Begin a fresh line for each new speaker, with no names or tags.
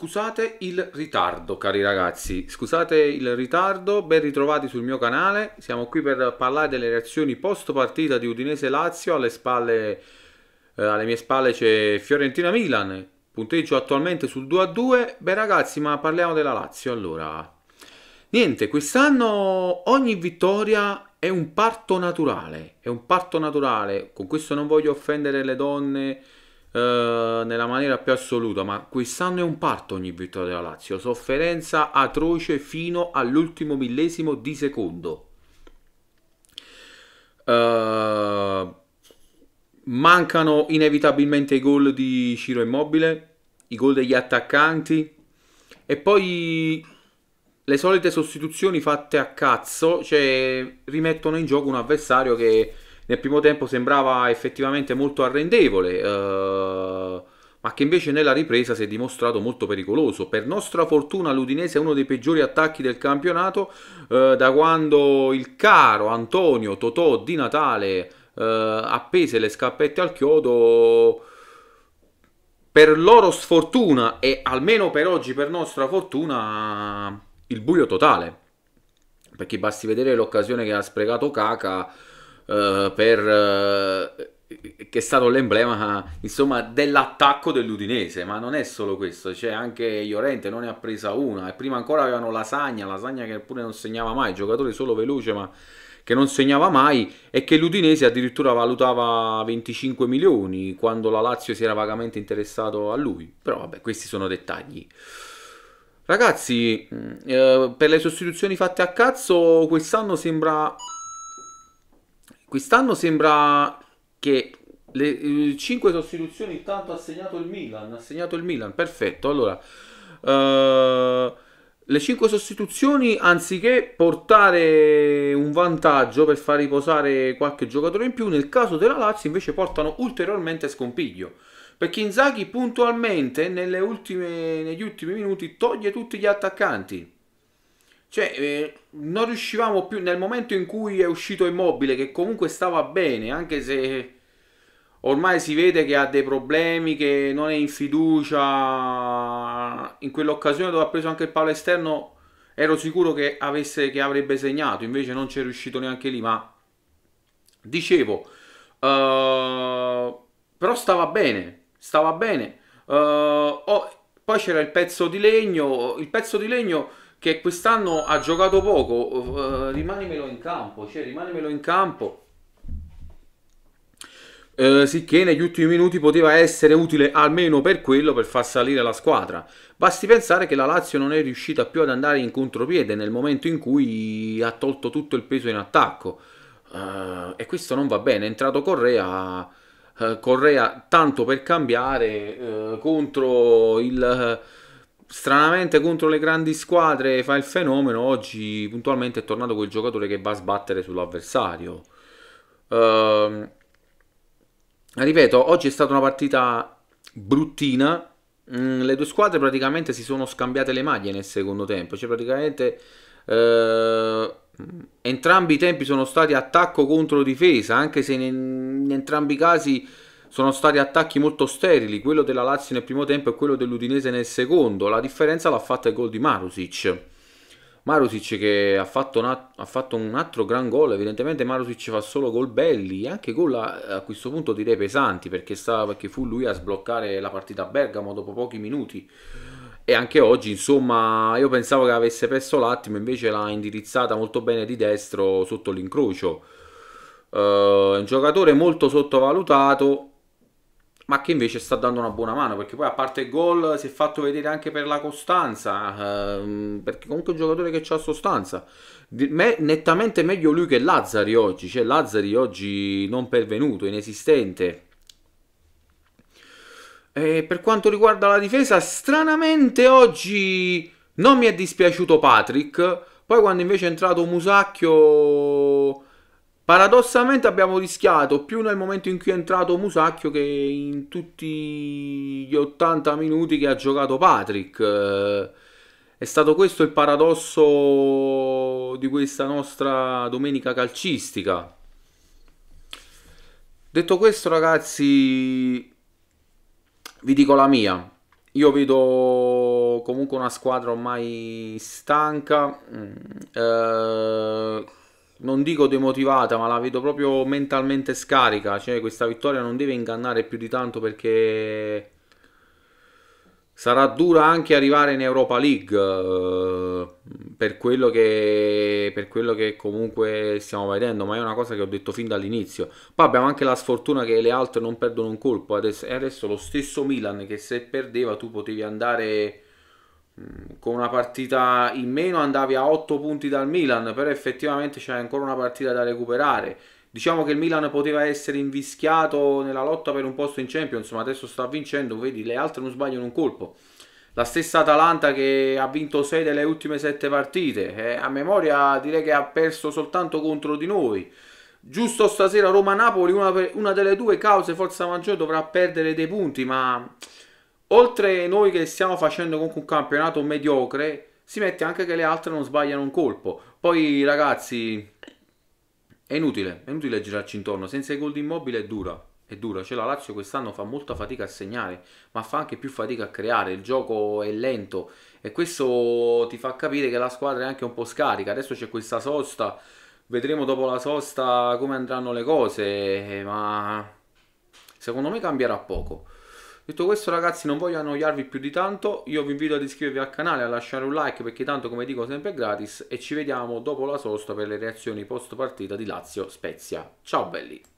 Scusate il ritardo, cari ragazzi, scusate il ritardo, ben ritrovati sul mio canale. Siamo qui per parlare delle reazioni post partita di Udinese Lazio, alle, spalle, eh, alle mie spalle c'è Fiorentina Milan, punteggio attualmente sul 2 a 2. Beh ragazzi, ma parliamo della Lazio allora. Niente, quest'anno ogni vittoria è un parto naturale, è un parto naturale. Con questo non voglio offendere le donne eh, nella maniera più assoluta, ma quest'anno è un parto ogni vittoria della Lazio, sofferenza atroce fino all'ultimo millesimo di secondo. Uh, mancano inevitabilmente i gol di Ciro Immobile, i gol degli attaccanti e poi le solite sostituzioni fatte a cazzo, cioè rimettono in gioco un avversario che nel primo tempo sembrava effettivamente molto arrendevole, eh, ma che invece nella ripresa si è dimostrato molto pericoloso. Per nostra fortuna l'Udinese è uno dei peggiori attacchi del campionato eh, da quando il caro Antonio Totò di Natale eh, appese le scappette al chiodo. Per loro sfortuna e almeno per oggi per nostra fortuna il buio totale. Perché basti vedere l'occasione che ha sprecato Caca eh, per, uh, che è stato l'emblema insomma, dell'attacco dell'Udinese, ma non è solo questo, c'è anche Iorente, non ne ha presa una, e prima ancora avevano Lasagna, Lasagna che pure non segnava mai, giocatore solo veloce ma che non segnava mai e che l'Udinese addirittura valutava 25 milioni quando la Lazio si era vagamente interessato a lui. Però vabbè, questi sono dettagli. Ragazzi, mm, eh, per le sostituzioni fatte a cazzo, quest'anno sembra Quest'anno sembra che le 5 eh, sostituzioni intanto ha segnato il Milan, ha segnato il Milan, perfetto. Allora, eh, le 5 sostituzioni anziché portare un vantaggio per far riposare qualche giocatore in più, nel caso della Lazio invece portano ulteriormente scompiglio. Perché Inzaghi puntualmente ultime, negli ultimi minuti toglie tutti gli attaccanti. Cioè, eh, non riuscivamo più nel momento in cui è uscito Immobile, che comunque stava bene, anche se ormai si vede che ha dei problemi, che non è in fiducia. In quell'occasione dove ha preso anche il palo esterno, ero sicuro che, avesse, che avrebbe segnato, invece non c'è riuscito neanche lì. Ma dicevo, uh, però stava bene, stava bene. Uh, oh, poi c'era il pezzo di legno, il pezzo di legno che quest'anno ha giocato poco, uh, rimanemelo in campo, cioè rimanemelo in campo. Uh, sicché negli ultimi minuti poteva essere utile almeno per quello per far salire la squadra. Basti pensare che la Lazio non è riuscita più ad andare in contropiede nel momento in cui ha tolto tutto il peso in attacco. Uh, e questo non va bene. È entrato Correa, uh, Correa tanto per cambiare contro il stranamente contro le grandi squadre fa il fenomeno, oggi puntualmente è tornato quel giocatore che va a sbattere sull'avversario. Uh, ripeto, oggi è stata una partita bruttina. Mm, le due squadre praticamente si sono scambiate le maglie nel secondo tempo, cioè praticamente uh, entrambi i tempi sono stati attacco contro difesa, anche se in, in entrambi i casi sono stati attacchi molto sterili, quello della Lazio nel primo tempo e quello dell'Udinese nel secondo. La differenza l'ha fatta il gol di Marusic. Marusic che ha fatto, ha fatto, un altro gran gol, evidentemente Marusic fa solo gol belli, anche gol a, a questo punto direi pesanti perché, sta, perché, fu lui a sbloccare la partita a Bergamo dopo pochi minuti. E anche oggi, insomma, io pensavo che avesse perso l'attimo, invece l'ha indirizzata molto bene di destro sotto l'incrocio. Uh, un giocatore molto sottovalutato, ma che invece sta dando una buona mano perché poi a parte il gol si è fatto vedere anche per la costanza ehm, perché comunque è un giocatore che ha sostanza Me, nettamente meglio lui che Lazzari oggi cioè Lazzari oggi non pervenuto inesistente e per quanto riguarda la difesa stranamente oggi non mi è dispiaciuto Patrick poi quando invece è entrato Musacchio Paradossalmente abbiamo rischiato più nel momento in cui è entrato Musacchio che in tutti gli 80 minuti che ha giocato Patrick. Eh, è stato questo il paradosso di questa nostra domenica calcistica. Detto questo ragazzi, vi dico la mia. Io vedo comunque una squadra ormai stanca. Mm, eh, non dico demotivata, ma la vedo proprio mentalmente scarica. Cioè, questa vittoria non deve ingannare più di tanto perché sarà dura anche arrivare in Europa League. Eh, per, quello che, per quello che comunque stiamo vedendo, ma è una cosa che ho detto fin dall'inizio. Poi abbiamo anche la sfortuna che le altre non perdono un colpo. Adesso, e adesso lo stesso Milan che se perdeva tu potevi andare Mm, con una partita in meno andavi a 8 punti dal Milan, però effettivamente c'è ancora una partita da recuperare. Diciamo che il Milan poteva essere invischiato nella lotta per un posto in Champions, ma adesso sta vincendo, vedi, le altre non sbagliano un colpo. La stessa Atalanta che ha vinto 6 delle ultime 7 partite, eh, a memoria direi che ha perso soltanto contro di noi. Giusto stasera Roma-Napoli, una, una delle due cause forza maggiore dovrà perdere dei punti, ma oltre noi che stiamo facendo comunque un campionato mediocre, si mette anche che le altre non sbagliano un colpo. Poi ragazzi, è inutile, è inutile girarci intorno, senza i gol di Immobile è dura. È dura, cioè la Lazio quest'anno fa molta fatica a segnare, ma fa anche più fatica a creare, il gioco è lento e questo ti fa capire che la squadra è anche un po' scarica. Adesso c'è questa sosta, vedremo dopo la sosta come andranno le cose, ma secondo me cambierà poco. Detto questo ragazzi non voglio annoiarvi più di tanto, io vi invito ad iscrivervi al canale, a lasciare un like perché tanto come dico sempre è gratis e ci vediamo dopo la sosta per le reazioni post partita di Lazio Spezia. Ciao belli!